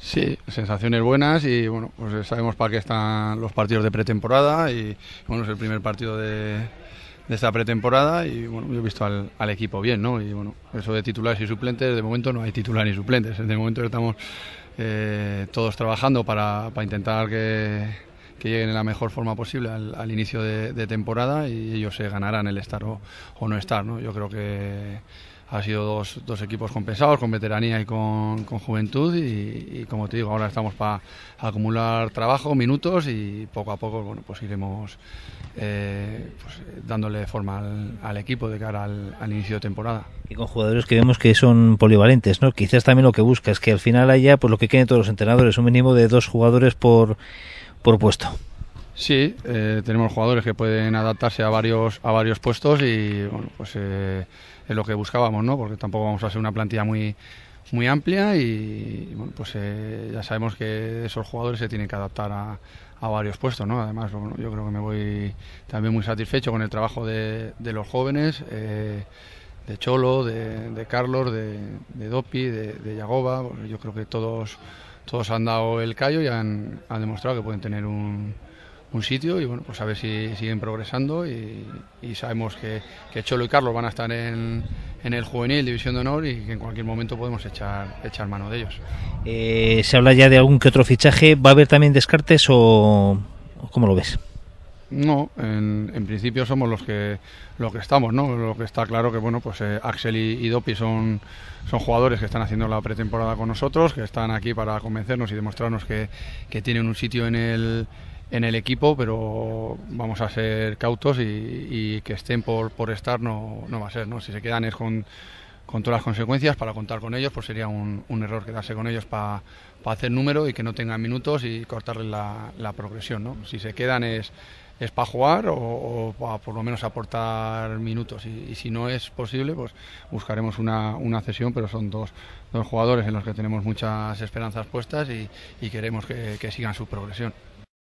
Sí, sensaciones buenas y bueno, pues eh, sabemos para qué están los partidos de pretemporada y bueno, es el primer partido de, esta pretemporada y bueno, yo he visto al, equipo bien, ¿no? Y bueno, eso de titulares y suplentes, de momento no hay titulares ni suplentes, de momento estamos eh, todos trabajando para, intentar que, lleguen en la mejor forma posible al, inicio de, temporada y ellos se ganarán el estar o, no estar, Yo creo que ha sido dos, dos, equipos compensados, con veteranía y con, juventud. Y, como te digo, ahora estamos para acumular trabajo, minutos y poco a poco bueno, pues iremos eh, pues, dándole forma al, equipo de cara al, inicio de temporada. Y con jugadores que vemos que son polivalentes, ¿no? Quizás también lo que busca es que al final haya pues lo que quieren todos los entrenadores, un mínimo de dos jugadores por, por puesto. Sí, eh, tenemos jugadores que pueden adaptarse a varios, a varios puestos y bueno, pues eh, es lo que buscábamos, ¿no? Porque tampoco vamos a ser una plantilla muy, muy amplia y, bueno, pues eh, ya sabemos que esos jugadores se tienen que adaptar a, a varios puestos, ¿no? Además, yo creo que me voy también muy satisfecho con el trabajo de, los jóvenes, de Cholo, de, Carlos, de, Dopi, de, Yagoba. yo creo que todos, todos han dado el callo y han, han demostrado que pueden tener un, un sitio y bueno, pues a ver si siguen progresando y, sabemos que, que, Cholo y Carlos van a estar en, el juvenil División de Honor y que en cualquier momento podemos echar, echar mano de ellos. Eh, ¿Se habla ya de algún que otro fichaje? ¿Va a haber también descartes o cómo lo ves? No, en, principio somos los que lo que estamos, ¿no? Lo que está claro que bueno, pues eh, Axel y, y, Dopi son, son jugadores que están haciendo la pretemporada con nosotros, que están aquí para convencernos y demostrarnos que, que tienen un sitio en el en el equipo, pero vamos a ser cautos y, que estén por, estar no, va a ser. ¿no? Si se quedan es con, todas las consecuencias para contar con ellos, pues sería un, error quedarse con ellos para hacer número y que no tengan minutos y cortarle la, progresión. ¿no? Si se quedan es, es para jugar o, por lo menos aportar minutos y, si no es posible, pues buscaremos una, cesión, pero son dos, dos jugadores en los que tenemos muchas esperanzas puestas y, queremos que sigan su progresión.